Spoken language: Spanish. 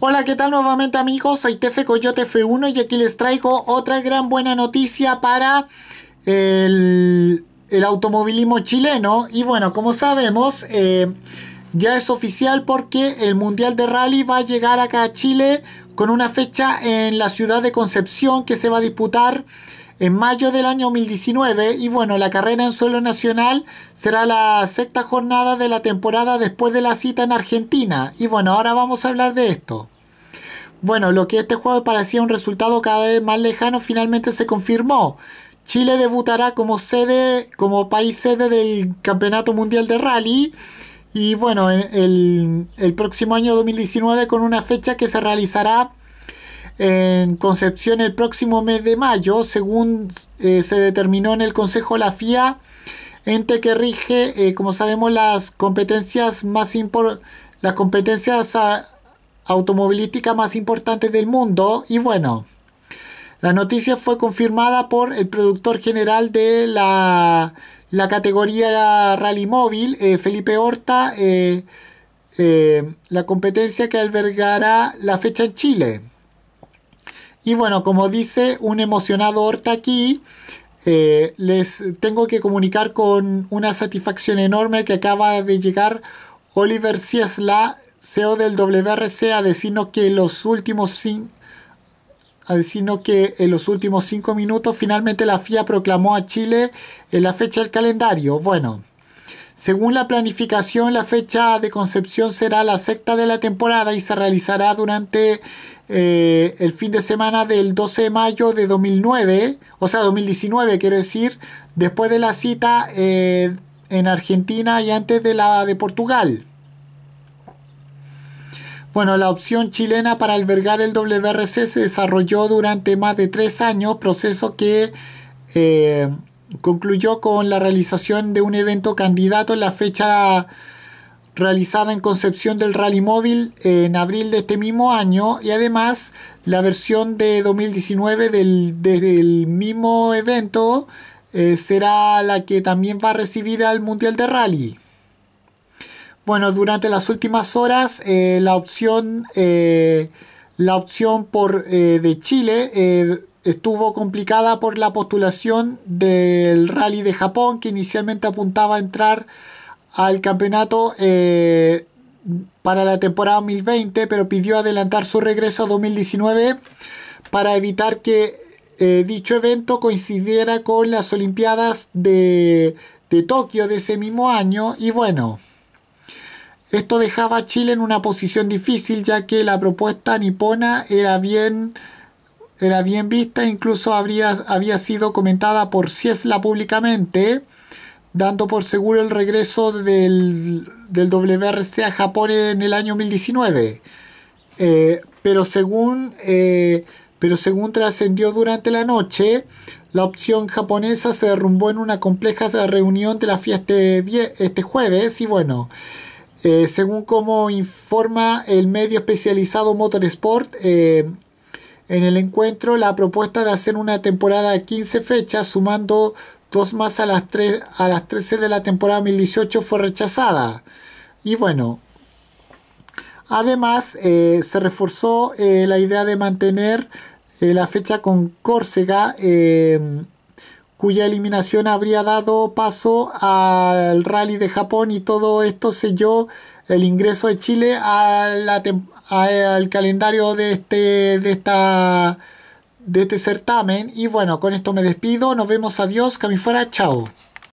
Hola, ¿qué tal nuevamente amigos? Soy Tefe Coyote F1 y aquí les traigo otra gran buena noticia para el, automovilismo chileno. Y bueno, como sabemos, eh, ya es oficial porque el Mundial de Rally va a llegar acá a Chile con una fecha en la ciudad de Concepción que se va a disputar en mayo del año 2019 y bueno, la carrera en suelo nacional será la sexta jornada de la temporada después de la cita en Argentina y bueno, ahora vamos a hablar de esto. Bueno, lo que este juego parecía un resultado cada vez más lejano finalmente se confirmó. Chile debutará como sede, como país sede del Campeonato Mundial de Rally y bueno, el, el próximo año 2019 con una fecha que se realizará en Concepción el próximo mes de mayo, según eh, se determinó en el Consejo la FIA, ente que rige, eh, como sabemos, las competencias más las competencias ah, automovilísticas más importantes del mundo. Y bueno, la noticia fue confirmada por el productor general de la, la categoría Rally Móvil, eh, Felipe Horta. la competencia que albergará la fecha en Chile. Y bueno, como dice un emocionado Horta aquí, eh, les tengo que comunicar con una satisfacción enorme que acaba de llegar Oliver Ciesla, CEO del WRC, a decirnos que los últimos a que en los últimos cinco minutos finalmente la FIA proclamó a Chile en la fecha del calendario. Bueno, según la planificación, la fecha de concepción será la sexta de la temporada y se realizará durante eh, el fin de semana del 12 de mayo de 2009, o sea, 2019 quiero decir, después de la cita eh, en Argentina y antes de la de Portugal. Bueno, la opción chilena para albergar el WRC se desarrolló durante más de tres años, proceso que... Eh, Concluyó con la realización de un evento candidato en la fecha realizada en Concepción del Rally Móvil en abril de este mismo año y además la versión de 2019 del, del mismo evento eh, será la que también va a recibir al Mundial de Rally. Bueno, durante las últimas horas eh, la opción eh, la opción por de Chile estuvo complicada por la postulación del rally de Japón que inicialmente apuntaba a entrar al campeonato eh, para la temporada 2020 pero pidió adelantar su regreso a 2019 para evitar que eh, dicho evento coincidiera con las olimpiadas de, de Tokio de ese mismo año y bueno esto dejaba a Chile en una posición difícil ya que la propuesta nipona era bien era bien vista, incluso habría, había sido comentada por Ciesla públicamente, dando por seguro el regreso del, del WRC a Japón en el año 2019. Eh, pero según, eh, según trascendió durante la noche, la opción japonesa se derrumbó en una compleja reunión de la fiesta este jueves y bueno, eh, según como informa el medio especializado Motorsport, en el encuentro la propuesta de hacer una temporada de 15 fechas, sumando dos más a las, 3, a las 13 de la temporada 2018, fue rechazada. Y bueno, además eh, se reforzó eh, la idea de mantener eh, la fecha con Córcega, cuya eliminación habría dado paso al rally de Japón y todo esto selló el ingreso de Chile a la temporada al calendario de este, de esta, de este certamen. Y bueno, con esto me despido. Nos vemos. Adiós. fuera, Chao.